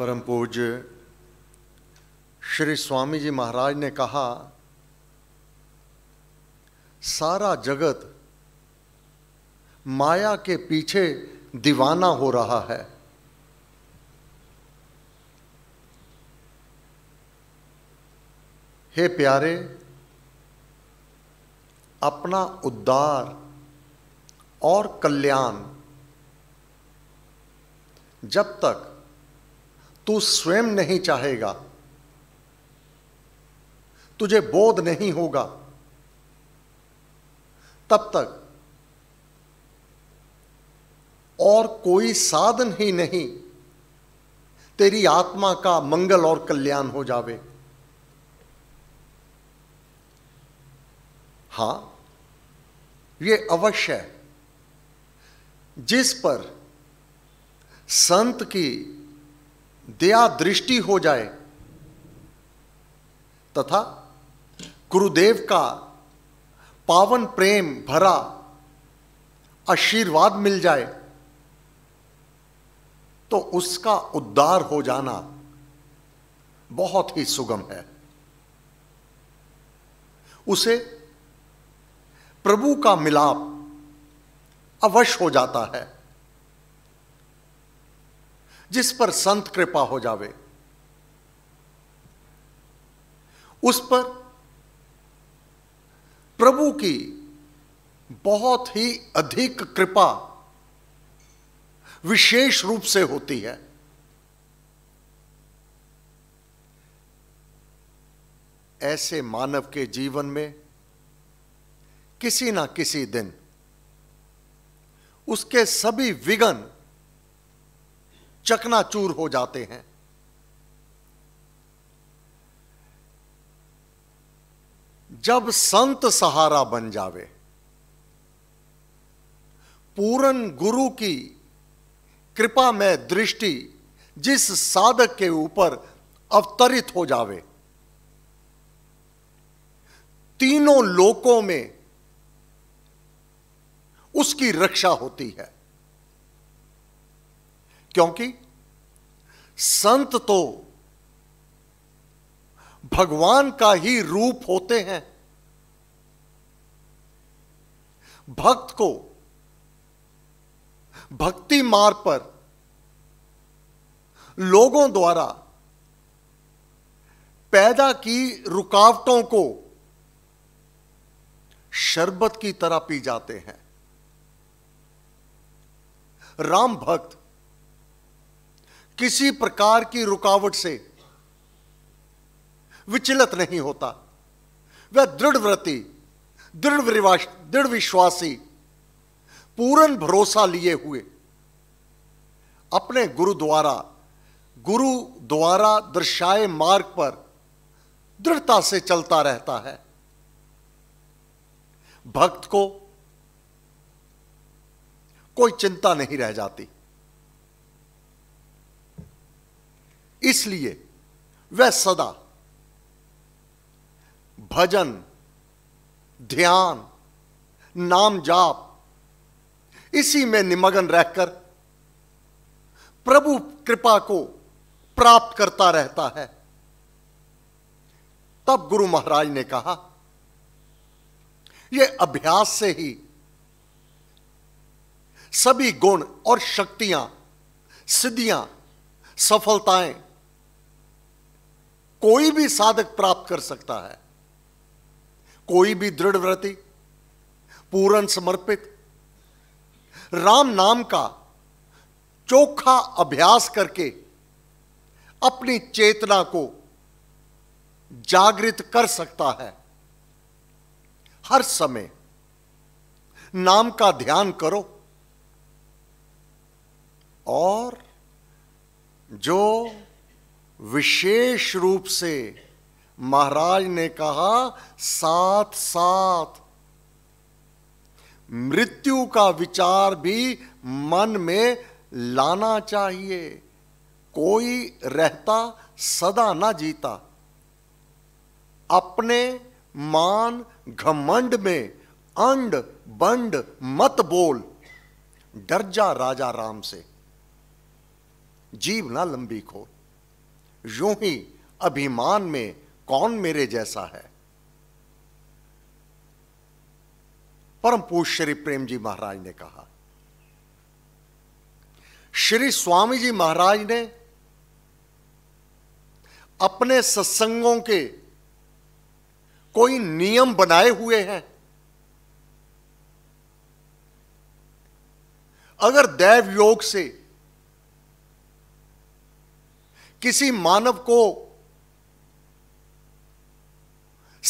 परम पूज्य श्री स्वामी जी महाराज ने कहा सारा जगत माया के पीछे दीवाना हो रहा है हे प्यारे अपना उद्धार और कल्याण जब तक तू स्वयं नहीं चाहेगा तुझे बोध नहीं होगा तब तक और कोई साधन ही नहीं तेरी आत्मा का मंगल और कल्याण हो जावे हां ये अवश्य है जिस पर संत की दया दृष्टि हो जाए तथा गुरुदेव का पावन प्रेम भरा आशीर्वाद मिल जाए तो उसका उद्धार हो जाना बहुत ही सुगम है उसे प्रभु का मिलाप अवश्य हो जाता है जिस पर संत कृपा हो जावे उस पर प्रभु की बहुत ही अधिक कृपा विशेष रूप से होती है ऐसे मानव के जीवन में किसी ना किसी दिन उसके सभी विघन चकनाचूर हो जाते हैं जब संत सहारा बन जावे पूरन गुरु की कृपा में दृष्टि जिस साधक के ऊपर अवतरित हो जावे तीनों लोकों में उसकी रक्षा होती है क्योंकि संत तो भगवान का ही रूप होते हैं भक्त को भक्ति मार्ग पर लोगों द्वारा पैदा की रुकावटों को शरबत की तरह पी जाते हैं राम भक्त किसी प्रकार की रुकावट से विचलित नहीं होता वह दृढ़ व्रति दृढ़ दृढ़ विश्वासी पूर्ण भरोसा लिए हुए अपने गुरु द्वारा गुरु द्वारा दर्शाए मार्ग पर दृढ़ता से चलता रहता है भक्त को कोई चिंता नहीं रह जाती इसलिए वह सदा भजन ध्यान नाम जाप इसी में निमग्न रहकर प्रभु कृपा को प्राप्त करता रहता है तब गुरु महाराज ने कहा यह अभ्यास से ही सभी गुण और शक्तियां सिद्धियां सफलताएं कोई भी साधक प्राप्त कर सकता है कोई भी दृढ़ व्रति पूर्ण समर्पित राम नाम का चोखा अभ्यास करके अपनी चेतना को जागृत कर सकता है हर समय नाम का ध्यान करो और जो विशेष रूप से महाराज ने कहा साथ साथ मृत्यु का विचार भी मन में लाना चाहिए कोई रहता सदा ना जीता अपने मान घमंड में अंड बंड मत बोल डर जा राजा राम से जीव ना लंबी खोल यूं ही अभिमान में कौन मेरे जैसा है परम पूज श्री प्रेम जी महाराज ने कहा श्री स्वामी जी महाराज ने अपने सत्संगों के कोई नियम बनाए हुए हैं अगर दैव योग से किसी मानव को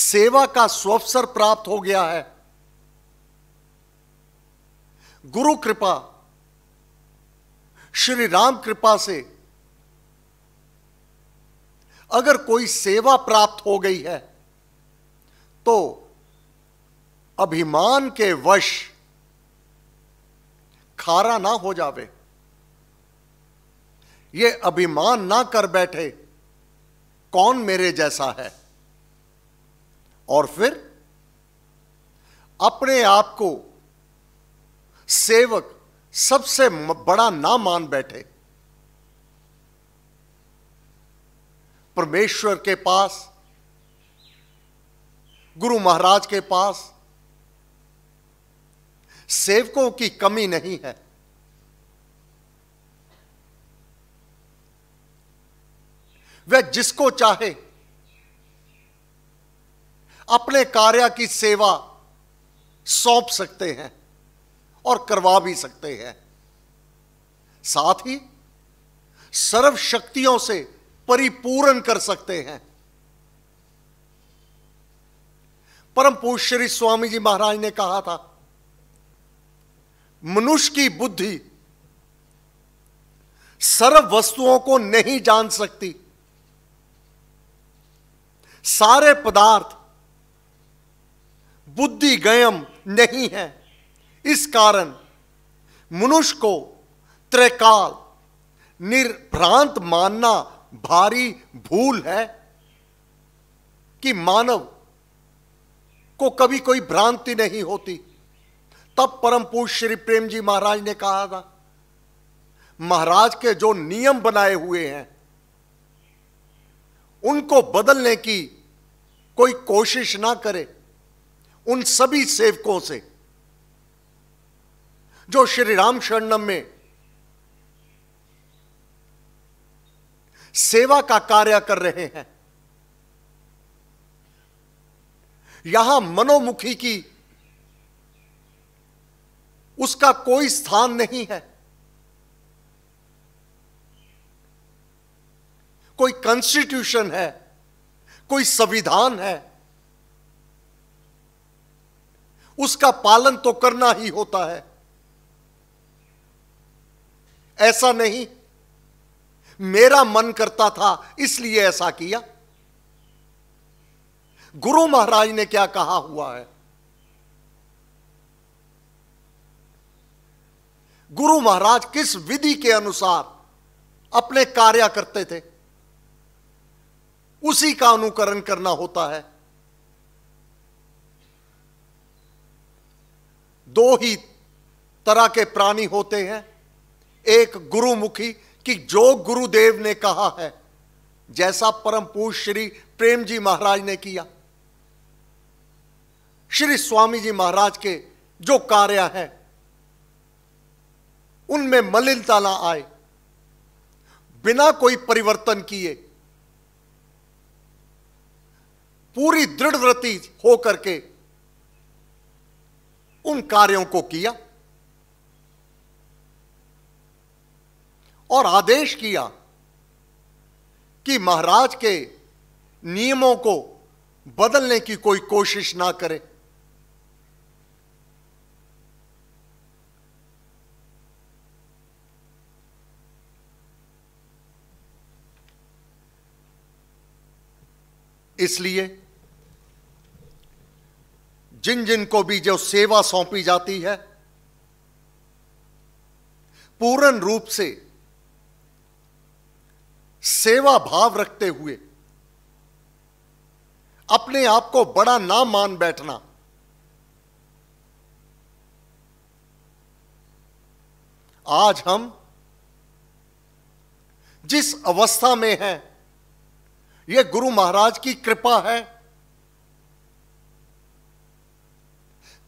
सेवा का स्वसर प्राप्त हो गया है गुरु कृपा श्री राम कृपा से अगर कोई सेवा प्राप्त हो गई है तो अभिमान के वश खारा ना हो जावे ये अभिमान ना कर बैठे कौन मेरे जैसा है और फिर अपने आप को सेवक सबसे बड़ा ना मान बैठे परमेश्वर के पास गुरु महाराज के पास सेवकों की कमी नहीं है वह जिसको चाहे अपने कार्य की सेवा सौंप सकते हैं और करवा भी सकते हैं साथ ही सर्व शक्तियों से परिपूर्ण कर सकते हैं परम पूज श्री स्वामी जी महाराज ने कहा था मनुष्य की बुद्धि सर्व वस्तुओं को नहीं जान सकती सारे पदार्थ बुद्धि गयम नहीं है इस कारण मनुष्य को त्रैकाल निर्भ्रांत मानना भारी भूल है कि मानव को कभी कोई भ्रांति नहीं होती तब परम पूज श्री प्रेम जी महाराज ने कहा था महाराज के जो नियम बनाए हुए हैं उनको बदलने की कोई कोशिश ना करे उन सभी सेवकों से जो श्री राम शरणम में सेवा का कार्य कर रहे हैं यहां मनोमुखी की उसका कोई स्थान नहीं है कोई कॉन्स्टिट्यूशन है कोई संविधान है उसका पालन तो करना ही होता है ऐसा नहीं मेरा मन करता था इसलिए ऐसा किया गुरु महाराज ने क्या कहा हुआ है गुरु महाराज किस विधि के अनुसार अपने कार्य करते थे उसी का अनुकरण करना होता है दो ही तरह के प्राणी होते हैं एक गुरुमुखी कि जो गुरुदेव ने कहा है जैसा परम पूज श्री प्रेम जी महाराज ने किया श्री स्वामी जी महाराज के जो कार्य हैं उनमें मलिनता ना आए बिना कोई परिवर्तन किए पूरी दृढ़ व्रति होकर के उन कार्यों को किया और आदेश किया कि महाराज के नियमों को बदलने की कोई कोशिश ना करें इसलिए जिन जिन को भी जो सेवा सौंपी जाती है पूर्ण रूप से सेवा भाव रखते हुए अपने आप को बड़ा ना मान बैठना आज हम जिस अवस्था में हैं ये गुरु महाराज की कृपा है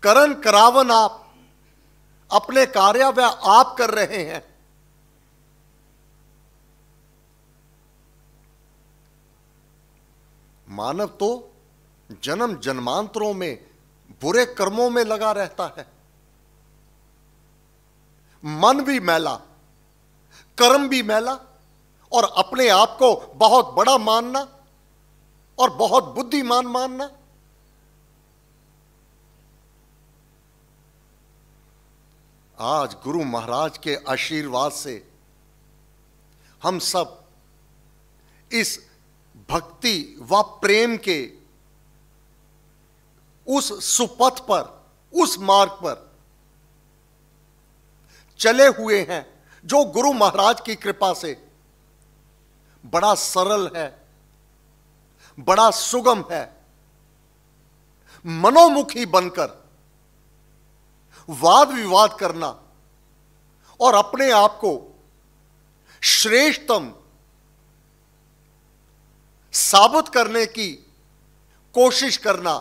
करण करावन आप अपने कार्य व आप कर रहे हैं मानव तो जन्म जन्मांतरों में बुरे कर्मों में लगा रहता है मन भी मैला कर्म भी मैला और अपने आप को बहुत बड़ा मानना और बहुत बुद्धिमान मानना आज गुरु महाराज के आशीर्वाद से हम सब इस भक्ति व प्रेम के उस सुपथ पर उस मार्ग पर चले हुए हैं जो गुरु महाराज की कृपा से बड़ा सरल है बड़ा सुगम है मनोमुखी बनकर वाद विवाद करना और अपने आप को श्रेष्ठतम साबित करने की कोशिश करना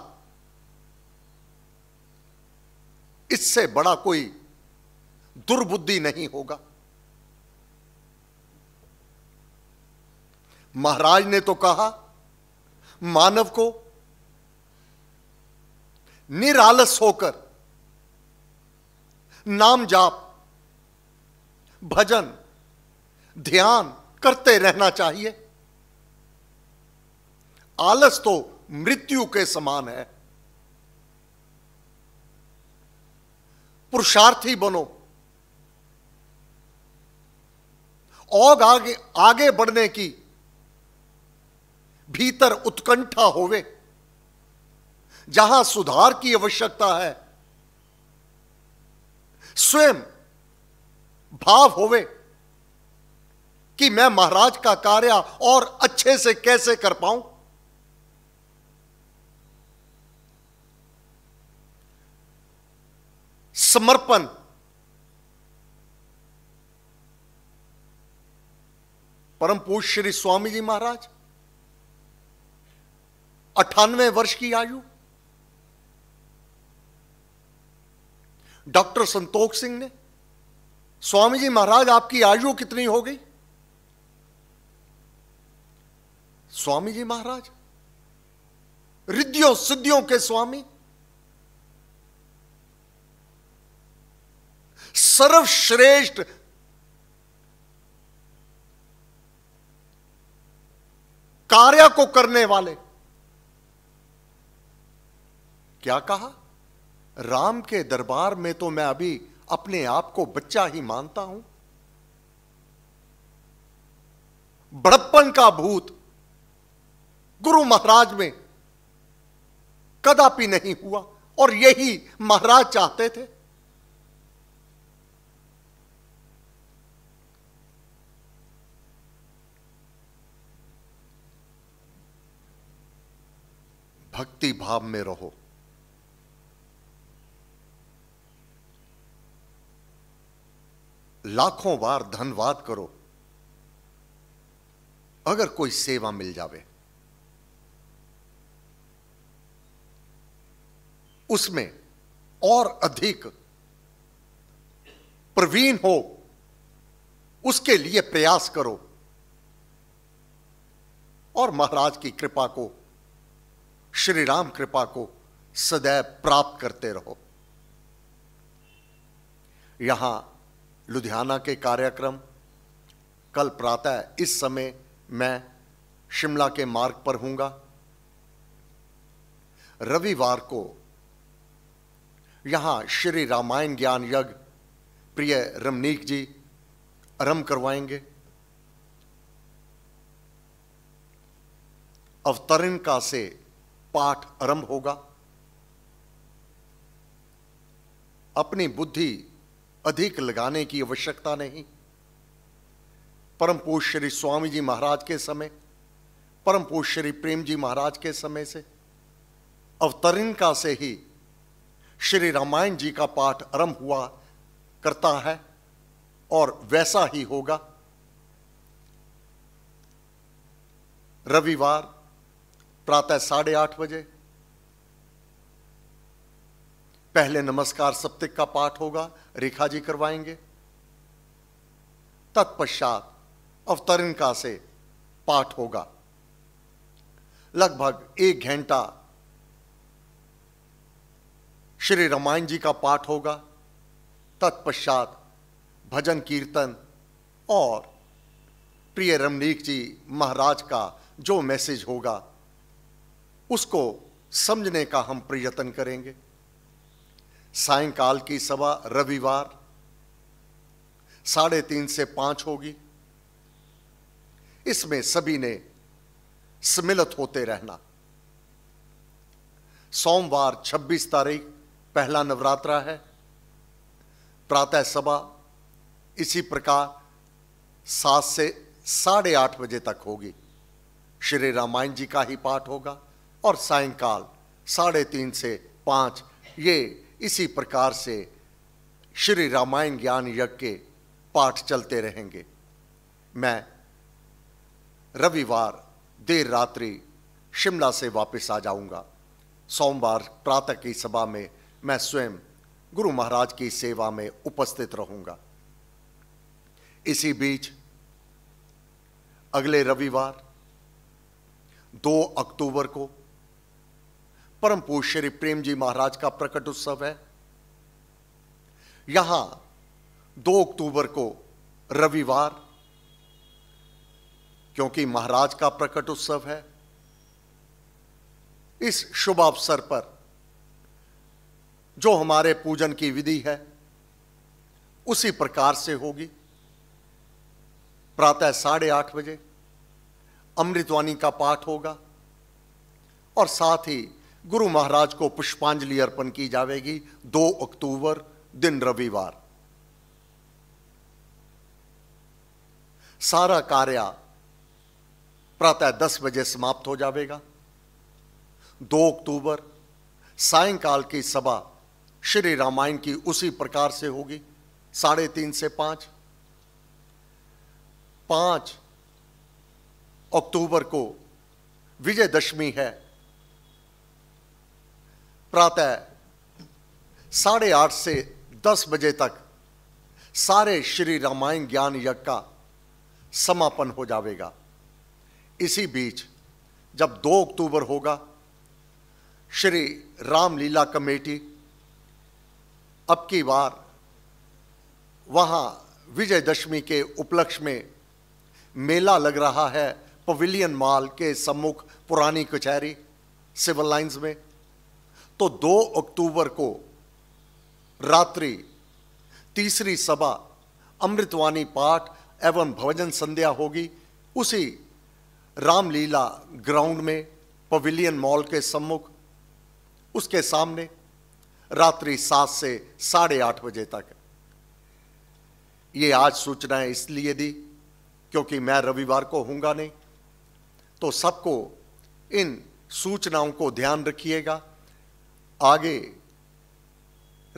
इससे बड़ा कोई दुर्बुद्धि नहीं होगा महाराज ने तो कहा मानव को निरालस होकर नाम जाप भजन ध्यान करते रहना चाहिए आलस तो मृत्यु के समान है पुरुषार्थी बनो और आगे आगे बढ़ने की भीतर उत्कंठा होवे जहां सुधार की आवश्यकता है स्वयं भाव होवे कि मैं महाराज का कार्य और अच्छे से कैसे कर पाऊं समर्पण परम पूज श्री स्वामी जी महाराज अट्ठानवे वर्ष की आयु डॉक्टर संतोख सिंह ने स्वामी जी महाराज आपकी आयु कितनी हो गई स्वामी जी महाराज रिद्धियों सिद्धियों के स्वामी सर्वश्रेष्ठ कार्य को करने वाले क्या कहा राम के दरबार में तो मैं अभी अपने आप को बच्चा ही मानता हूं बड़प्पन का भूत गुरु महाराज में कदापि नहीं हुआ और यही महाराज चाहते थे भक्ति भाव में रहो लाखों बार धनवाद करो अगर कोई सेवा मिल जावे उसमें और अधिक प्रवीण हो उसके लिए प्रयास करो और महाराज की कृपा को श्री राम कृपा को सदैव प्राप्त करते रहो यहां लुधियाना के कार्यक्रम कल प्रातः इस समय मैं शिमला के मार्ग पर हूंगा रविवार को यहां श्री रामायण ज्ञान यज्ञ प्रिय रमनीक जी आरंभ करवाएंगे अवतरण का से पाठ आरंभ होगा अपनी बुद्धि अधिक लगाने की आवश्यकता नहीं परम पोष श्री स्वामी जी महाराज के समय परम पोष श्री प्रेम जी महाराज के समय से अवतरणिका से ही श्री रामायण जी का पाठ आरंभ हुआ करता है और वैसा ही होगा रविवार प्रातः साढ़े आठ बजे पहले नमस्कार सप्तिक का पाठ होगा रेखा जी करवाएंगे तत्पश्चात अवतरणिका से पाठ होगा लगभग एक घंटा श्री रामायण जी का पाठ होगा तत्पश्चात भजन कीर्तन और प्रिय रमणीक जी महाराज का जो मैसेज होगा उसको समझने का हम प्रयत्न करेंगे सायकाल की सभा रविवार साढ़े तीन से पांच होगी इसमें सभी ने सम्मिलित होते रहना सोमवार 26 तारीख पहला नवरात्रा है प्रातः सभा इसी प्रकार सात से साढ़े आठ बजे तक होगी श्री रामायण जी का ही पाठ होगा और सायंकाल साढ़े तीन से पांच ये इसी प्रकार से श्री रामायण ज्ञान यज्ञ के पाठ चलते रहेंगे मैं रविवार देर रात्रि शिमला से वापस आ जाऊंगा सोमवार प्रातः की सभा में मैं स्वयं गुरु महाराज की सेवा में उपस्थित रहूंगा इसी बीच अगले रविवार 2 अक्टूबर को परम पूज श्री प्रेम जी महाराज का प्रकट उत्सव है यहां दो अक्टूबर को रविवार क्योंकि महाराज का प्रकट उत्सव है इस शुभ अवसर पर जो हमारे पूजन की विधि है उसी प्रकार से होगी प्रातः साढ़े आठ बजे अमृतवाणी का पाठ होगा और साथ ही गुरु महाराज को पुष्पांजलि अर्पण की जाएगी 2 अक्टूबर दिन रविवार सारा कार्य प्रातः 10 बजे समाप्त हो जाएगा 2 अक्टूबर सायंकाल की सभा श्री रामायण की उसी प्रकार से होगी साढ़े तीन से पांच पांच अक्टूबर को विजयदशमी है प्रातः साढ़े आठ से दस बजे तक सारे श्री रामायण ज्ञान यज्ञ का समापन हो जाएगा इसी बीच जब दो अक्टूबर होगा श्री रामलीला कमेटी अब की बार वहाँ विजयदशमी के उपलक्ष में मेला लग रहा है पवेलियन मॉल के सम्मुख पुरानी कचहरी सिविल लाइंस में तो 2 अक्टूबर को रात्रि तीसरी सभा अमृतवाणी पाठ एवं भवजन संध्या होगी उसी रामलीला ग्राउंड में पवेलियन मॉल के सम्मुख उसके सामने रात्रि सात से साढ़े आठ बजे तक ये आज सूचनाएं इसलिए दी क्योंकि मैं रविवार को हूंगा नहीं तो सबको इन सूचनाओं को ध्यान रखिएगा आगे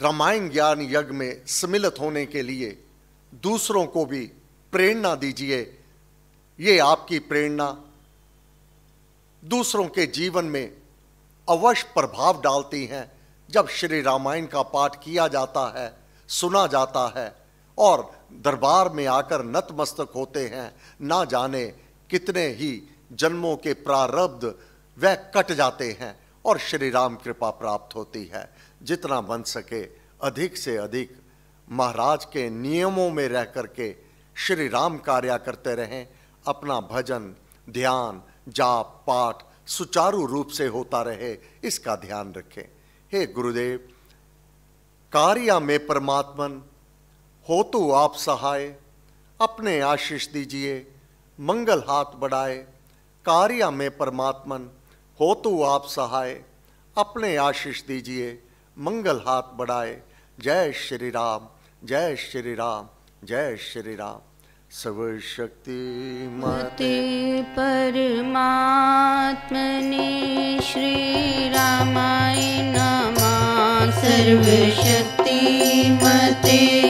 रामायण ज्ञान यज्ञ में सम्मिलित होने के लिए दूसरों को भी प्रेरणा दीजिए ये आपकी प्रेरणा दूसरों के जीवन में अवश्य प्रभाव डालती हैं जब श्री रामायण का पाठ किया जाता है सुना जाता है और दरबार में आकर नतमस्तक होते हैं ना जाने कितने ही जन्मों के प्रारब्ध वह कट जाते हैं और श्री राम कृपा प्राप्त होती है जितना बन सके अधिक से अधिक महाराज के नियमों में रह करके श्री राम कार्य करते रहें अपना भजन ध्यान जाप पाठ सुचारू रूप से होता रहे इसका ध्यान रखें हे गुरुदेव कार्य में परमात्मन हो तो आप सहाय अपने आशीष दीजिए मंगल हाथ बढ़ाए कार्य में परमात्मन हो तो आप सहाय अपने आशीष दीजिए मंगल हाथ बढ़ाए जय श्री राम जय श्री राम जय श्री राम सर्वशक्ति मते परमात्मने श्री रामाय नमः सर्वशक्ति मते